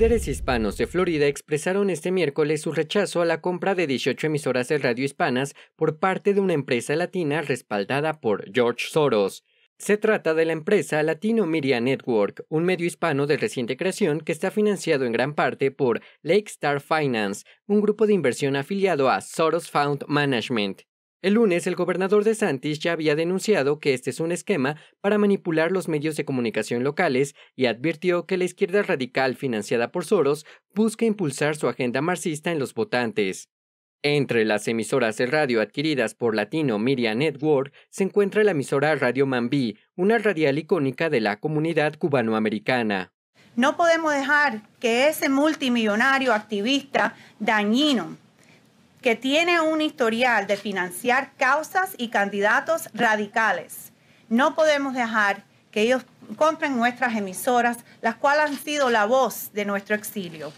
líderes hispanos de Florida expresaron este miércoles su rechazo a la compra de 18 emisoras de radio hispanas por parte de una empresa latina respaldada por George Soros. Se trata de la empresa Latino Media Network, un medio hispano de reciente creación que está financiado en gran parte por Lake Star Finance, un grupo de inversión afiliado a Soros Fund Management. El lunes, el gobernador de Santis ya había denunciado que este es un esquema para manipular los medios de comunicación locales y advirtió que la izquierda radical financiada por Soros busca impulsar su agenda marxista en los votantes. Entre las emisoras de radio adquiridas por Latino Media Network se encuentra la emisora Radio Mambí, una radial icónica de la comunidad cubanoamericana. No podemos dejar que ese multimillonario activista dañino que tiene un historial de financiar causas y candidatos radicales. No podemos dejar que ellos compren nuestras emisoras, las cuales han sido la voz de nuestro exilio.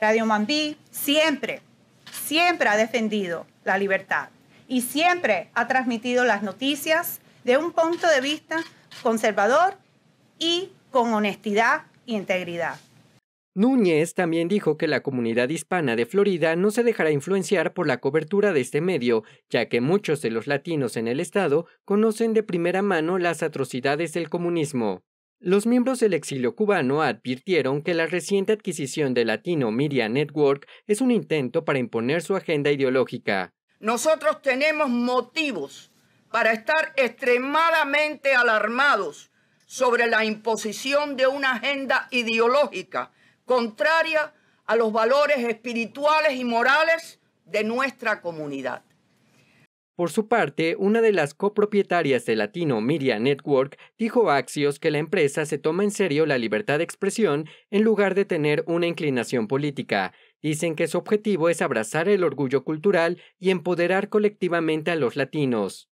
Radio Mambí siempre, siempre ha defendido la libertad y siempre ha transmitido las noticias de un punto de vista conservador y con honestidad e integridad. Núñez también dijo que la comunidad hispana de Florida no se dejará influenciar por la cobertura de este medio, ya que muchos de los latinos en el estado conocen de primera mano las atrocidades del comunismo. Los miembros del exilio cubano advirtieron que la reciente adquisición de Latino Media Network es un intento para imponer su agenda ideológica. Nosotros tenemos motivos para estar extremadamente alarmados sobre la imposición de una agenda ideológica contraria a los valores espirituales y morales de nuestra comunidad. Por su parte, una de las copropietarias de Latino Media Network dijo a Axios que la empresa se toma en serio la libertad de expresión en lugar de tener una inclinación política. Dicen que su objetivo es abrazar el orgullo cultural y empoderar colectivamente a los latinos.